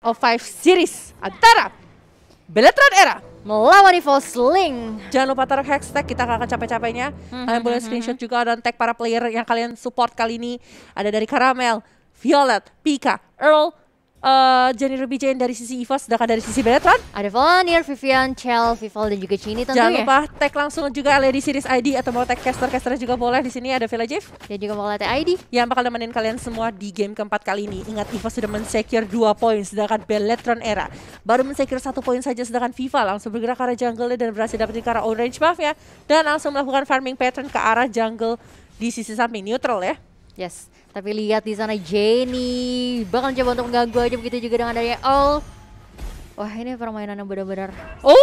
of Five Series antara Beletran Era melawan Evil Sling. Jangan lupa taruh hashtag kita akan capek-capeknya. hmm kalian hmm, boleh hmm, hmm. screenshot juga dan tag para player yang kalian support kali ini. Ada dari Karamel, Violet, Pika, Earl, Eh, Jenny Ruby Jane dari sisi Eva, sedangkan dari sisi Benetron ada Volunteer, Vivian, Chell, Vival dan juga Chini tentunya. Jangan lupa tag langsung juga LED Series ID atau mau tag caster-caster juga boleh di sini ada Villa Jeff dan juga mau tag ID yang bakal nemenin kalian semua di game keempat kali ini. Ingat Eva sudah mensecure dua poin sedangkan Belletron era baru mensecure satu poin saja sedangkan Viva langsung bergerak ke arah jungle dan berhasil dapetin ke arah orange buff ya dan langsung melakukan farming pattern ke arah jungle di sisi samping neutral ya. Yes, tapi lihat di sana Jenny bakal coba untuk mengganggu aja begitu juga dengan adanya All. Wah ini permainan yang benar-benar Oh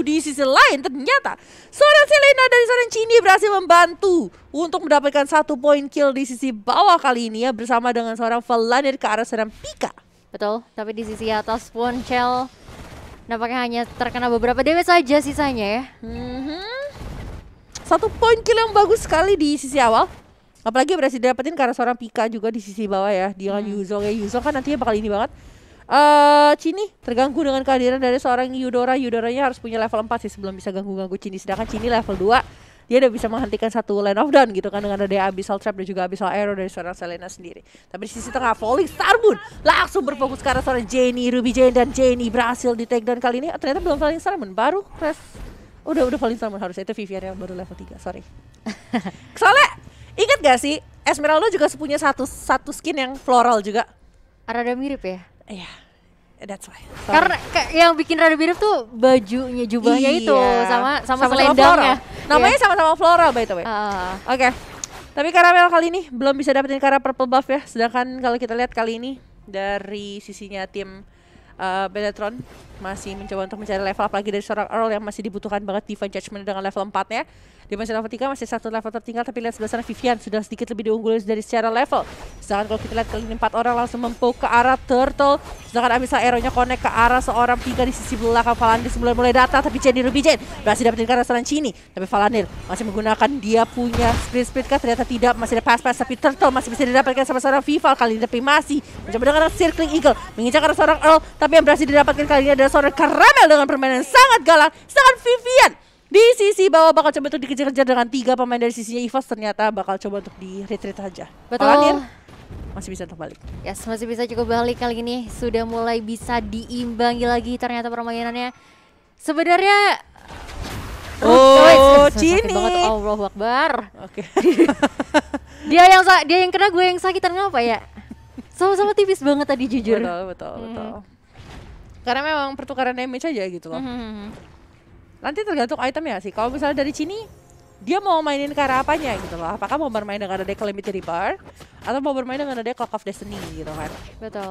It's... di sisi lain ternyata Seorang Selena dari seorang Cindy berhasil membantu Untuk mendapatkan satu poin kill di sisi bawah kali ini ya Bersama dengan seorang Valanir ke arah seorang Pika Betul, tapi di sisi atas pun Chell Nampaknya hanya terkena beberapa damage saja sisanya ya mm -hmm. Satu poin kill yang bagus sekali di sisi awal apalagi berhasil dapetin karena seorang Pika juga di sisi bawah ya dengan hmm. Yuzo ya Yuzo kan nantinya bakal ini banget Uh, eh, Cini terganggu dengan kehadiran dari seorang Yudora Yudoranya harus punya level 4 sih sebelum bisa ganggu-ganggu Cini Sedangkan Cini level 2 dia udah bisa menghentikan satu line of down gitu kan dengan ada abyssal trap dan juga abyssal arrow dari seorang Selena sendiri. Tapi di sisi tengah Falling Starbun langsung berfokus ke arah seorang Jenny, Ruby Jane dan Jenny berhasil di take down kali ini. Oh, ternyata belum Falling Starbun baru crash. Udah udah Falling Starbun harusnya itu Vivian yang baru level 3, sorry. Soalnya Ingat gak sih Esmeralda juga punya satu satu skin yang floral juga. Rada mirip ya? Iya. That's why. Sorry. Karena yang bikin rada mirip tuh bajunya, jubahnya iya. itu sama sama, sama, -sama selendangnya. Floral. Iya. Namanya sama-sama yeah. floral by the way. Uh. Oke. Okay. Tapi karamel kali ini belum bisa dapetin karena purple buff ya. Sedangkan kalau kita lihat kali ini dari sisinya tim uh, eh, Benetron masih mencoba untuk mencari level apalagi dari seorang Earl yang masih dibutuhkan banget Divine Judgment dengan level 4 ya masih level 3 masih satu level tertinggal tapi lihat sebelah sana Vivian sudah sedikit lebih diunggul dari secara level. Sedangkan kalau kita lihat kali ini 4 orang langsung mempo ke arah Turtle. Sedangkan Amisa Aero-nya connect ke arah seorang tiga di sisi belakang Valandir mulai mulai datang tapi Jenny Ruby Jen berhasil dapetin karena serangan Cini. Tapi Valandir masih menggunakan dia punya split split kah ternyata tidak masih ada pass pass tapi Turtle masih bisa didapatkan sama seorang Vival kali ini tapi masih mencoba dengan circling Eagle mengincar karena seorang Earl tapi yang berhasil didapatkan kali ini adalah seorang Karamel dengan permainan sangat galak sangat Vivian di sisi bawah bakal coba untuk dikejar-kejar dengan tiga pemain dari sisinya Ivas ternyata bakal coba untuk di retreat saja. Betul. Paladin masih bisa terbalik. Yes, masih bisa cukup balik kali ini. Sudah mulai bisa diimbangi lagi ternyata permainannya. Sebenarnya Oh, oh Cini. Allah Akbar. Oke. dia yang dia yang kena gue yang sakitan ngapa ya? Sama-sama tipis banget tadi jujur. Betul, betul, hmm. Karena memang pertukaran damage aja gitu loh. Hmm. Nanti tergantung item ya sih. Kalau misalnya dari sini dia mau mainin ke arah apanya gitu loh. Apakah mau bermain dengan ada deck Limit Reaper atau mau bermain dengan ada deck Clock of Destiny gitu kan. Betul.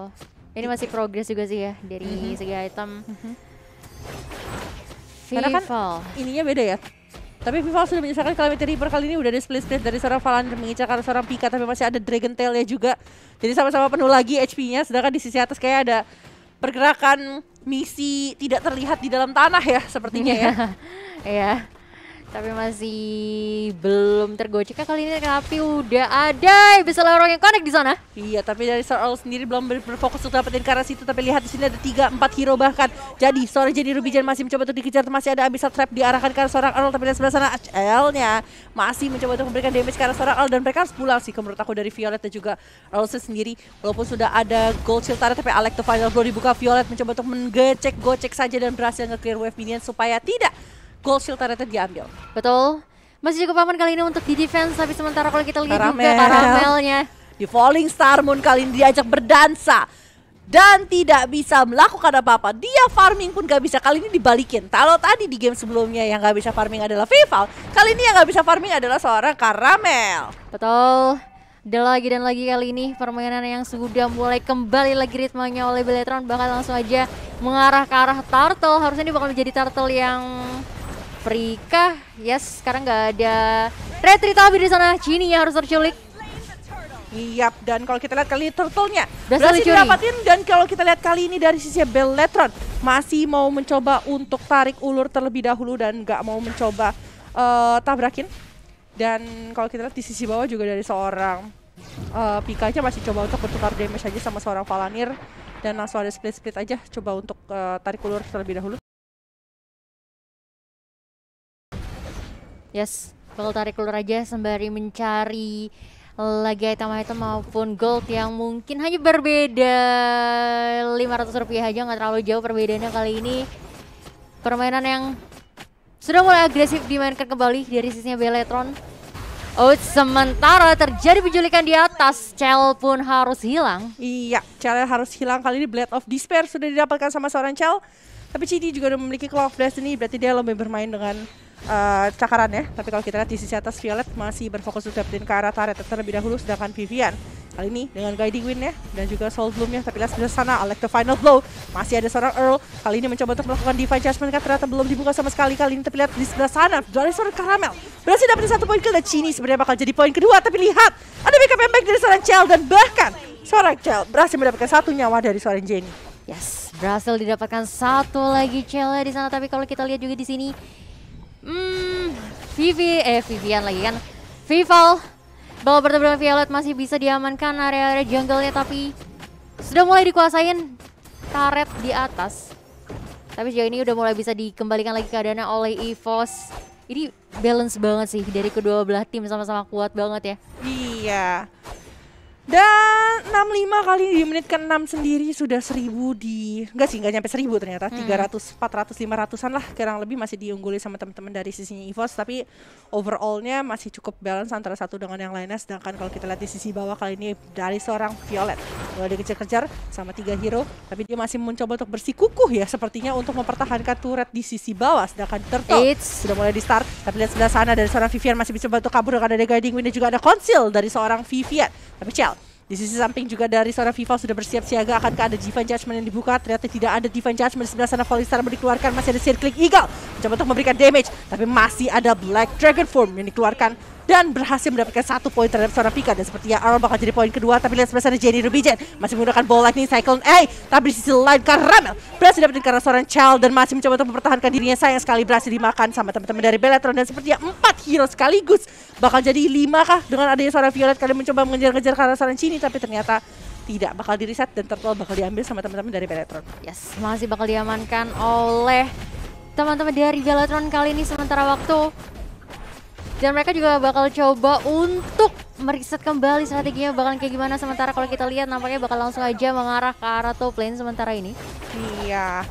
Ini masih progres juga sih ya dari mm -hmm. segi item. Mm -hmm. Karena kan ininya beda ya. Tapi Vival sudah menyesalkan Calamity Reaper kali ini udah ada split split dari seorang Valander mengincar karena seorang Pika tapi masih ada Dragon tail ya juga. Jadi sama-sama penuh lagi HP-nya sedangkan di sisi atas kayak ada pergerakan misi tidak terlihat di dalam tanah ya sepertinya ya. Iya. Tapi masih belum tergocek kali ini tapi udah ada bisa orang yang connect di sana. Iya, tapi dari Sorrel sendiri belum berfokus untuk dapetin karena situ tapi lihat di sini ada 3 4 hero bahkan. Jadi sore jadi Ruby Rubijan masih mencoba untuk dikejar masih ada Abyssal Trap diarahkan ke arah seorang Earl tapi di sebelah sana HL-nya masih mencoba untuk memberikan damage ke arah seorang Earl dan mereka harus pulang sih menurut aku dari Violet dan juga Earl sendiri walaupun sudah ada gold shield tadi tapi Alec the final blow dibuka Violet mencoba untuk menggecek gocek saja dan berhasil nge-clear wave minion supaya tidak Gol shield turretnya diambil. Betul. Masih cukup aman kali ini untuk di defense, tapi sementara kalau kita lihat Karamel. juga karamelnya. Di Falling Star Moon kali ini diajak berdansa dan tidak bisa melakukan apa-apa. Dia farming pun gak bisa. Kali ini dibalikin. Kalau tadi di game sebelumnya yang gak bisa farming adalah Vival, kali ini yang gak bisa farming adalah seorang Karamel. Betul. Dan lagi dan lagi kali ini permainan yang sudah mulai kembali lagi ritmenya oleh Beletron bahkan langsung aja mengarah ke arah Turtle. Harusnya ini bakal menjadi Turtle yang Afrika. Yes, sekarang nggak ada Retri tapi di sana Cini yang harus terculik. Yap, dan kalau kita lihat kali ini turtle-nya berhasil didapatin dan kalau kita lihat kali ini dari sisi Belletron masih mau mencoba untuk tarik ulur terlebih dahulu dan nggak mau mencoba uh, tabrakin. Dan kalau kita lihat di sisi bawah juga dari seorang uh, eh, Pika aja masih coba untuk bertukar damage aja sama seorang Falanir. dan langsung ada split-split aja coba untuk uh, tarik ulur terlebih dahulu. Yes, bakal tarik keluar aja sembari mencari lagi item hitam maupun gold yang mungkin hanya berbeda 500 rupiah aja nggak terlalu jauh perbedaannya kali ini permainan yang sudah mulai agresif dimainkan kembali dari sisinya Beletron Oh, sementara terjadi penculikan di atas, Cel pun harus hilang. Iya, Cel harus hilang kali ini Blade of Despair sudah didapatkan sama seorang Cel. Tapi Cidi juga udah memiliki Claw of ini berarti dia lebih bermain dengan uh, cakarannya. Tapi kalau kita lihat di sisi atas Violet masih berfokus untuk dapetin ke arah turret terlebih dahulu sedangkan Vivian kali ini dengan guiding wind ya dan juga soul bloom ya. tapi lihat sebelah sana Alex the final blow masih ada seorang Earl kali ini mencoba untuk melakukan divine judgment kan ternyata belum dibuka sama sekali kali ini tapi lihat di sebelah sana dari seorang Caramel berhasil dapetin satu poin kill dan Chini sebenarnya bakal jadi poin kedua tapi lihat ada backup yang baik dari seorang Chell dan bahkan seorang Chell berhasil mendapatkan satu nyawa dari seorang Jenny. Yes, berhasil didapatkan satu lagi challenge di sana tapi kalau kita lihat juga di sini Hmm, Vivi, eh Vivian lagi kan. Vival, bola bertebaran Violet masih bisa diamankan area-area jungle-nya tapi sudah mulai dikuasain karet di atas. Tapi sejauh ini udah mulai bisa dikembalikan lagi keadaannya oleh EVOS. Ini balance banget sih dari kedua belah tim sama-sama kuat banget ya. Iya. Dan 65 kali di menit ke-6 sendiri sudah 1000 di enggak sih enggak nyampe 1000 ternyata. Hmm. 300, 400, 500-an lah kurang lebih masih diungguli sama teman-teman dari sisinya Evos tapi overallnya masih cukup balance antara satu dengan yang lainnya sedangkan kalau kita lihat di sisi bawah kali ini dari seorang Violet mulai dikejar-kejar sama tiga hero tapi dia masih mencoba untuk bersikukuh ya sepertinya untuk mempertahankan turret di sisi bawah sedangkan Turtle It's... sudah mulai di start tapi lihat sebelah sana dari seorang Vivian masih mencoba untuk kabur dengan ada guiding wind dan juga ada konsil dari seorang Vivian tapi Chell di sisi samping juga dari seorang FIFA sudah bersiap siaga akankah ada Divine Judgment yang dibuka ternyata tidak ada Divine Judgment di sebelah sana Volistar dikeluarkan masih ada Circling Eagle mencoba untuk memberikan damage tapi masih ada Black Dragon Form yang dikeluarkan dan berhasil mendapatkan satu poin terhadap seorang Pika dan sepertinya Aron bakal jadi poin kedua tapi lihat sebelah sana Jenny Rubijen masih menggunakan ball lightning cyclone A eh, tapi di sisi lain Karamel berhasil dapetin karena seorang Chal dan masih mencoba untuk mempertahankan dirinya sayang sekali berhasil dimakan sama teman-teman dari Bellatron dan sepertinya empat hero sekaligus bakal jadi lima kah dengan adanya seorang Violet kalian mencoba mengejar-ngejar karena seorang Chini tapi ternyata tidak bakal diriset dan tertol bakal diambil sama teman-teman dari Bellatron. Yes, masih bakal diamankan oleh teman-teman dari Galatron kali ini sementara waktu dan mereka juga bakal coba untuk meriset kembali strateginya bakalan kayak gimana sementara kalau kita lihat nampaknya bakal langsung aja mengarah ke arah top lane sementara ini. Iya.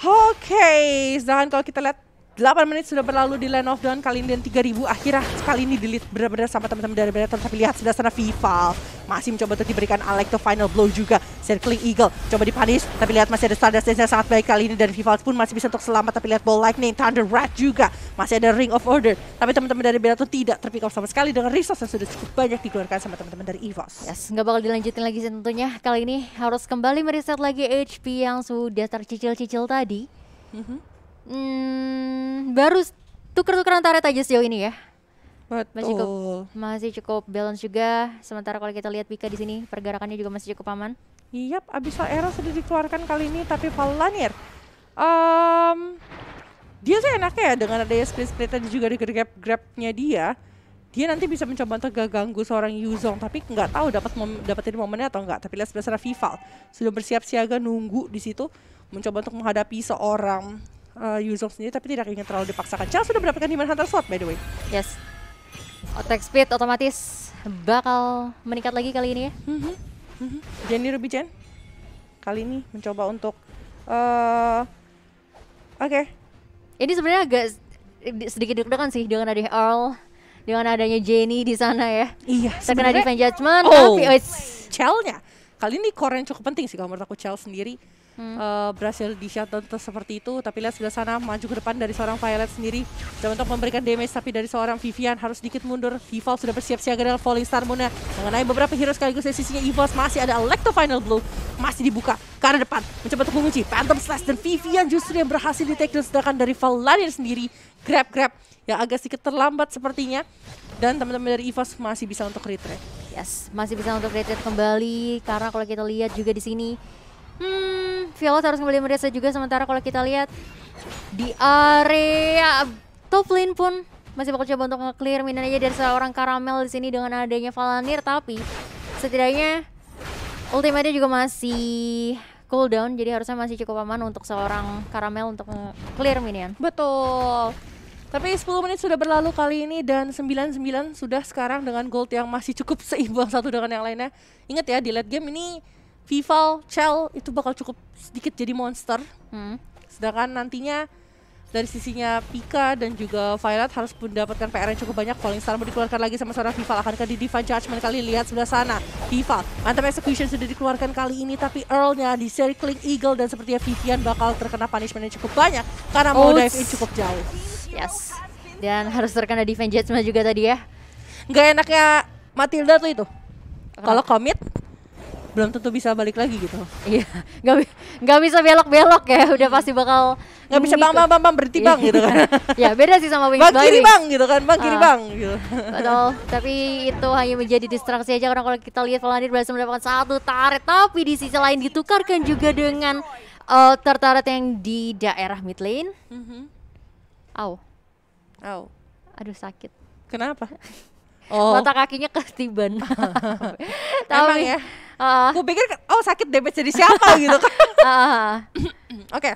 Oke, okay. sedangkan kalau kita lihat 8 menit sudah berlalu di Land of Dawn kali ini dan 3000 akhirnya sekali ini dilihat benar-benar sama teman-teman dari Benetton tapi lihat sudah sana Vival masih mencoba untuk diberikan Alec the final blow juga Circling Eagle coba dipunish tapi lihat masih ada Stardust yang sangat baik kali ini dan Vival pun masih bisa untuk selamat tapi lihat ball lightning Thunder Rat juga masih ada Ring of Order tapi teman-teman dari Benetton tidak terpikul sama sekali dengan resource yang sudah cukup banyak dikeluarkan sama teman-teman dari EVOS Yes, nggak bakal dilanjutin lagi tentunya kali ini harus kembali mereset lagi HP yang sudah tercicil-cicil tadi mm -hmm Hmm, baru tuker-tukeran target aja sejauh ini ya. Betul. Masih cukup masih cukup balance juga. Sementara kalau kita lihat Bika di sini pergerakannya juga masih cukup aman. yep, abis era sudah dikeluarkan kali ini tapi Valanir um, dia sih enaknya ya dengan adanya split split tadi juga di grab grabnya dia dia nanti bisa mencoba untuk ganggu seorang Yuzong tapi nggak tahu dapat mom, ini momennya atau nggak tapi lihat sebesar Vival sudah bersiap siaga nunggu di situ mencoba untuk menghadapi seorang uh, sendiri tapi tidak ingin terlalu dipaksakan. Charles sudah mendapatkan Demon Hunter slot by the way. Yes. Attack speed otomatis bakal meningkat lagi kali ini ya. Mm -hmm. Mm -hmm. Jenny Ruby Jen kali ini mencoba untuk uh, oke. Okay. Ini sebenarnya agak sedikit deg-degan sih dengan ada Earl dengan adanya Jenny di sana ya. Iya. Terkena defense judgment oh, tapi it's Chell-nya. Kali ini core yang cukup penting sih kalau menurut aku Chell sendiri hmm. uh, berhasil di shutdown seperti itu. Tapi lihat sebelah sana maju ke depan dari seorang Violet sendiri. Dan untuk memberikan damage tapi dari seorang Vivian harus sedikit mundur. Vival sudah bersiap siaga dengan Falling Star Moon-nya. Mengenai beberapa hero sekaligus dari sisinya Evos masih ada Electro Final Blue. Masih dibuka ke arah depan. Mencoba untuk mengunci Phantom Slash dan Vivian justru yang berhasil di take down. Sedangkan dari Valadian sendiri grab-grab yang agak sedikit terlambat sepertinya. Dan teman-teman dari Evos masih bisa untuk retreat. Yes, masih bisa untuk retreat kembali karena kalau kita lihat juga di sini Hmm, Violet harus ngebeli Meresa juga sementara kalau kita lihat di area Toplin pun masih bakal coba untuk nge-clear minion aja dari seorang Karamel di sini dengan adanya Valanir tapi setidaknya ultimate juga masih cooldown jadi harusnya masih cukup aman untuk seorang Karamel untuk clear minion. Betul. Tapi 10 menit sudah berlalu kali ini dan 99 sudah sekarang dengan gold yang masih cukup seimbang satu dengan yang lainnya. Ingat ya di late game ini Vival, Chell itu bakal cukup sedikit jadi monster. Hmm. Sedangkan nantinya dari sisinya Pika dan juga Violet harus mendapatkan PR yang cukup banyak. Falling Star mau dikeluarkan lagi sama seorang Vival. Akankah di Divine Judgment kali lihat sebelah sana? Vival, mantap execution sudah dikeluarkan kali ini. Tapi Earl-nya di Circling Eagle dan sepertinya Vivian bakal terkena punishment yang cukup banyak. Karena mau dive in cukup jauh. Yes. Dan harus terkena Divine Judgment juga tadi ya. Nggak enaknya Matilda tuh itu. Kalau commit belum tentu bisa balik lagi gitu. Iya, nggak nggak bisa belok-belok ya, udah pasti bakal nggak bisa bang bang bang bang berhenti bang iya. gitu kan. ya beda sih sama wing bang kiri bang gitu kan, bang kiri uh, bang gitu. Betul, tapi itu hanya menjadi distraksi aja karena kalau kita lihat Valandir berhasil mendapatkan satu tarik, tapi di sisi lain ditukarkan juga dengan uh, eh, tertarik yang di daerah mid lane. Mm -hmm. Au. Au. Aduh sakit. Kenapa? Oh. Mata kakinya ketiban. Tapi, Emang ya? uh, ah. gue pikir oh sakit damage jadi siapa gitu kan uh, oke okay.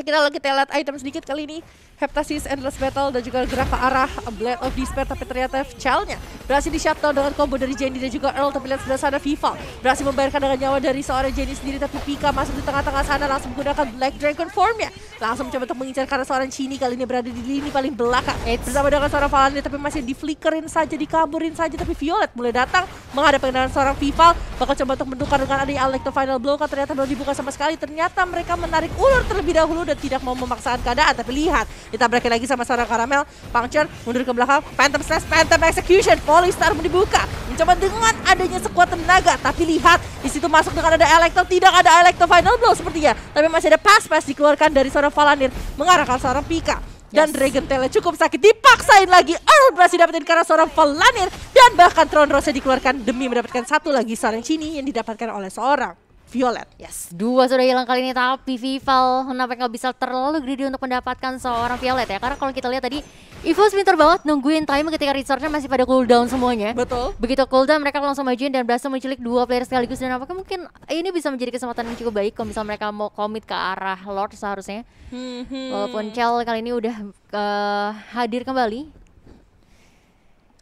kita lagi lihat item sedikit kali ini Heptasis Endless Battle dan juga gerak ke arah Blade of Despair tapi ternyata Chalnya berhasil di shutdown dengan combo dari Jenny dan juga Earl tapi lihat sebelah sana Vival berhasil membayarkan dengan nyawa dari seorang Jenny sendiri tapi Pika masuk di tengah-tengah sana langsung menggunakan Black Dragon formnya langsung mencoba untuk mengincar karena seorang Chini kali ini berada di lini paling belakang Eits. bersama dengan seorang Valandi tapi masih di flickerin saja dikaburin saja tapi Violet mulai datang menghadapi dengan seorang Vival bakal coba untuk mendukar dengan adanya Alec ke final blow kan ternyata belum dibuka sama sekali ternyata mereka menarik ulur terlebih dahulu dan tidak mau memaksakan keadaan tapi lihat kita Ditabrakin lagi sama seorang karamel. Puncture mundur ke belakang. Phantom Slash, Phantom Execution. star pun dibuka. Mencoba dengan adanya sekuat tenaga. Tapi lihat di situ masuk dengan ada Electro. Tidak ada Electro Final Blow sepertinya. Tapi masih ada pass-pass dikeluarkan dari seorang falanir Mengarahkan seorang Pika dan yes. Dragon Tail cukup sakit dipaksain lagi Earl berhasil dapetin karena seorang falanir dan bahkan Tron Rose dikeluarkan demi mendapatkan satu lagi seorang Chini yang didapatkan oleh seorang Violet. Yes, dua sudah hilang kali ini tapi Vival kenapa nggak bisa terlalu greedy untuk mendapatkan seorang Violet ya. Karena kalau kita lihat tadi Evos pintar banget nungguin time ketika resource masih pada cooldown semuanya. Betul. Begitu cooldown mereka langsung majuin dan berhasil menculik dua player sekaligus dan apakah mungkin ini bisa menjadi kesempatan yang cukup baik kalau misalnya mereka mau komit ke arah Lord seharusnya. Hmm, Walaupun Cel kali ini udah uh, hadir kembali.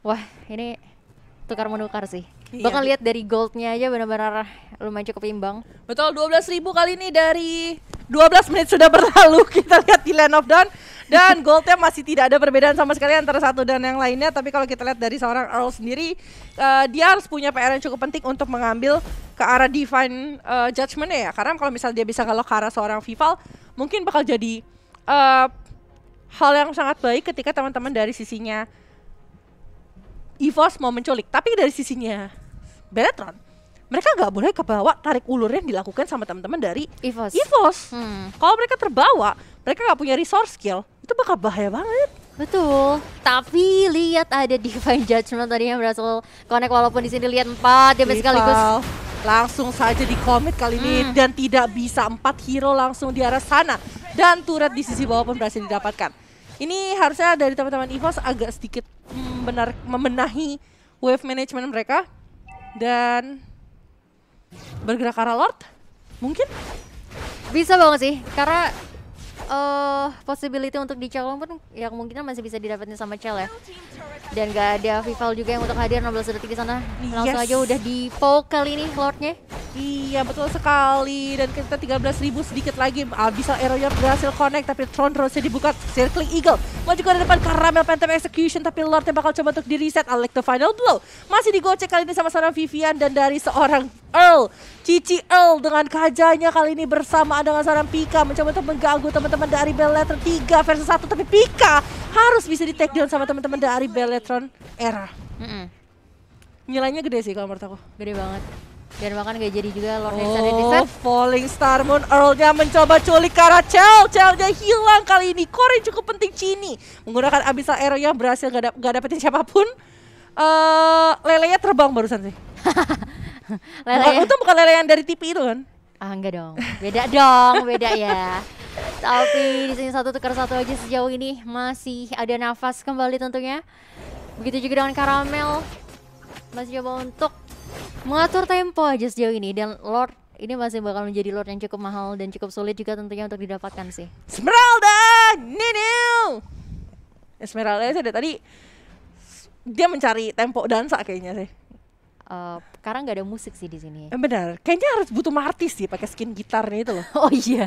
Wah, ini tukar menukar sih. Iya. lihat dari goldnya aja benar-benar lumayan cukup imbang. Betul, ribu kali ini dari 12 menit sudah berlalu kita lihat di Land of Dawn dan goldnya masih tidak ada perbedaan sama sekali antara satu dan yang lainnya tapi kalau kita lihat dari seorang Earl sendiri uh, dia harus punya PR yang cukup penting untuk mengambil ke arah divine uh, judgmentnya ya karena kalau misalnya dia bisa kalau ke arah seorang Vival mungkin bakal jadi uh, hal yang sangat baik ketika teman-teman dari sisinya Evos mau menculik tapi dari sisinya Beletron mereka nggak boleh kebawa tarik ulur yang dilakukan sama teman-teman dari Evos. Evos. Hmm. Kalau mereka terbawa, mereka nggak punya resource skill, itu bakal bahaya banget. Betul. Tapi lihat ada Divine Judgment tadi yang berhasil connect walaupun di sini lihat empat dia sekaligus langsung saja di commit kali ini hmm. dan tidak bisa empat hero langsung di arah sana dan turret di sisi bawah pun berhasil didapatkan. Ini harusnya dari teman-teman EVOS agak sedikit hmm, benar membenahi wave management mereka dan bergerak ke arah Lord? Mungkin? Bisa banget sih, karena uh, possibility untuk dicolong pun ya kemungkinan masih bisa didapatnya sama Cel ya. Dan gak ada Vival juga yang untuk hadir 16 detik di sana. Langsung yes. aja udah di poke kali ini Lordnya. Iya betul sekali dan kita ribu sedikit lagi ah, bisa Aeroyard berhasil connect tapi Tron Rose dibuka Circling Eagle maju ke depan caramel Phantom Execution tapi Lordnya bakal coba untuk di reset like the Final Blow masih digocek kali ini sama seorang Vivian dan dari seorang Earl Cici Earl dengan kajanya kali ini bersama dengan seorang Pika mencoba untuk mengganggu teman-teman dari belletron 3 versus 1 tapi Pika harus bisa di take down sama teman-teman dari belletron era mm -mm. nilainya gede sih kalau menurut aku gede banget dan bahkan gak jadi juga Lord Hexer oh, Desert. Falling Star Moon Earl-nya mencoba culik ke arah Chell. Chell-nya hilang kali ini. Core yang cukup penting Cini Menggunakan Abyssal Arrow-nya berhasil gak, dap gak dapetin siapapun. Uh, lelenya terbang barusan sih. lele bukan, itu bukan lele yang dari TV itu kan? Ah enggak dong. Beda dong, beda ya. Tapi di sini satu tukar satu aja sejauh ini masih ada nafas kembali tentunya. Begitu juga dengan Karamel. Masih coba untuk mengatur tempo aja sejauh ini dan Lord ini masih bakal menjadi lord yang cukup mahal dan cukup sulit juga tentunya untuk didapatkan sih. Esmeralda, Nino. Esmeralda eh, saya dari tadi dia mencari tempo dansa kayaknya sih. Uh, eh, karena nggak ada musik sih di sini. Eh, benar, kayaknya harus butuh Martis sih pakai skin gitarnya itu loh. oh iya,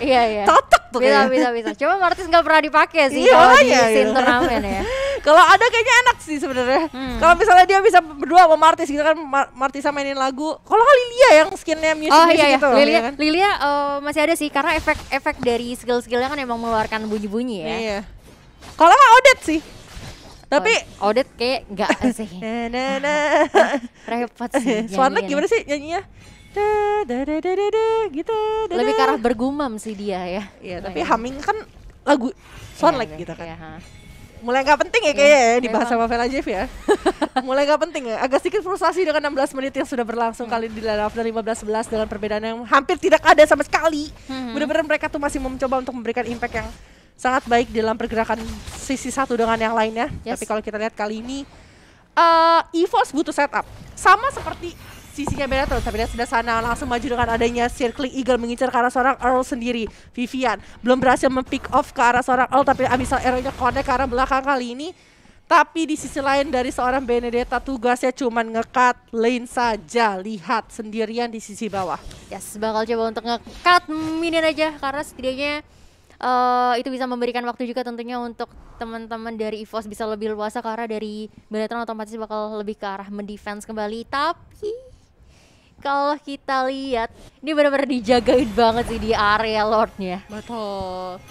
iya iya. Cocok tuh. Bisa kayaknya. bisa bisa. Cuma Martis nggak pernah dipakai sih iya, kalau iya, di scene iya. turnamen ya. Kalau ada kayaknya enak sih sebenarnya. Hmm. Kalau misalnya dia bisa berdua sama Martis gitu kan Mar Martisa mainin lagu. Kalau Lilia yang skinnya music, oh, iya, iya. gitu. Lilia, ya kan? Lilia uh, masih ada sih karena efek-efek dari skill-skillnya kan emang mengeluarkan bunyi-bunyi ya. Iya. Kalau nggak Odet sih. Tapi Odet kayak nggak sih. Repot sih. suaranya gimana sih nyanyinya? Da, da, da, da, da, gitu. Da, Lebih ke bergumam sih dia ya. Iya, tapi humming kan lagu Swanlike iya, gitu kan. Iya, mulai nggak penting ya kayaknya ya, iya, dibahas sama Vela Jeff ya. mulai nggak penting ya. Agak sedikit frustasi dengan 16 menit yang sudah berlangsung hmm. kali di dalam 15-11 dengan perbedaan yang hampir tidak ada sama sekali. Hmm. Benar-benar mereka tuh masih mencoba untuk memberikan impact yang sangat baik dalam pergerakan sisi satu dengan yang lainnya. Tapi kalau kita lihat kali ini uh, EVOS butuh setup. Sama seperti Sisi kamera terus tapi sudah sana langsung maju dengan adanya circling eagle mengincar ke arah seorang Earl sendiri. Vivian belum berhasil mempick off ke arah seorang Earl tapi abis Earlnya nya connect ke arah belakang kali ini. Tapi di sisi lain dari seorang Benedetta tugasnya cuma ngekat lane saja. Lihat sendirian di sisi bawah. Yes, bakal coba untuk ngekat minion aja karena setidaknya uh, itu bisa memberikan waktu juga tentunya untuk teman-teman dari EVOS bisa lebih luasa karena dari Benetton otomatis bakal lebih ke arah mendefense kembali. Tapi kalau kita lihat ini benar-benar dijagain banget sih di area Lordnya. Betul.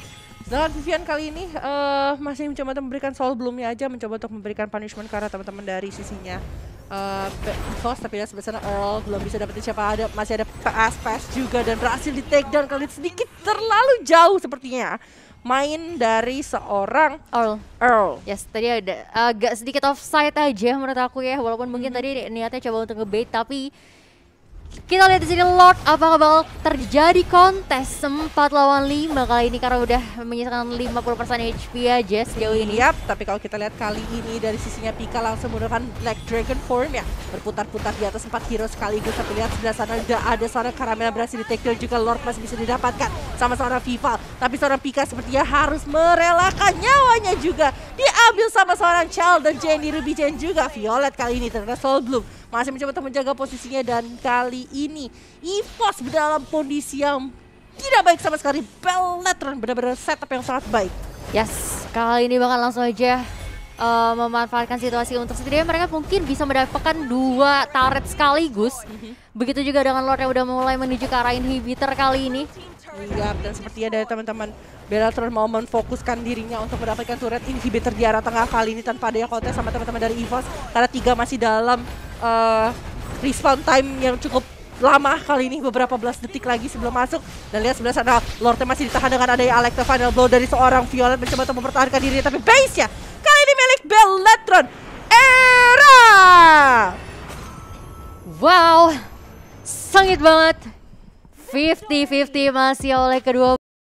Sedangkan Vivian kali ini uh, masih mencoba untuk memberikan soul belumnya aja mencoba untuk memberikan punishment karena teman-teman dari sisinya uh, eh, Fos tapi ya sebesar Earl belum bisa dapetin siapa ada masih ada pas pas juga dan berhasil di take down kali sedikit terlalu jauh sepertinya main dari seorang Earl. Earl. Yes, tadi ada agak sedikit offside aja menurut aku ya, walaupun mungkin -hmm. tadi niatnya coba untuk ngebait tapi kita lihat di sini Lord apa bakal terjadi kontes sempat lawan 5 kali ini karena udah menyisakan 50% HP aja sejauh ini. Yap, tapi kalau kita lihat kali ini dari sisinya Pika langsung menggunakan Black Dragon form ya. Berputar-putar di atas 4 hero sekaligus. Tapi lihat sebelah sana udah ada seorang Karamela berhasil di take juga Lord masih bisa didapatkan sama seorang Vival. Tapi seorang Pika sepertinya harus merelakan nyawanya juga. Diambil sama seorang Child dan Jenny Ruby Jane juga. Violet kali ini ternyata Soul Bloom masih mencoba untuk menjaga posisinya dan kali ini EVOS dalam kondisi yang tidak baik sama sekali. Bellatron benar-benar setup yang sangat baik. Yes, kali ini bakal langsung aja uh, memanfaatkan situasi untuk setidaknya mereka mungkin bisa mendapatkan dua turret sekaligus. Begitu juga dengan Lord yang udah mulai menuju ke arah inhibitor kali ini. Iya, dan seperti ada teman-teman Bellatron mau memfokuskan dirinya untuk mendapatkan turret inhibitor di arah tengah kali ini tanpa yang kontes sama teman-teman dari EVOS karena tiga masih dalam uh, respawn time yang cukup lama kali ini beberapa belas detik lagi sebelum masuk dan lihat sebelah sana Lorde masih ditahan dengan adanya Electro Final Blow dari seorang Violet mencoba untuk mempertahankan diri tapi base ya ini milik Bellatron Era. Wow, sengit banget. 50-50 masih oleh kedua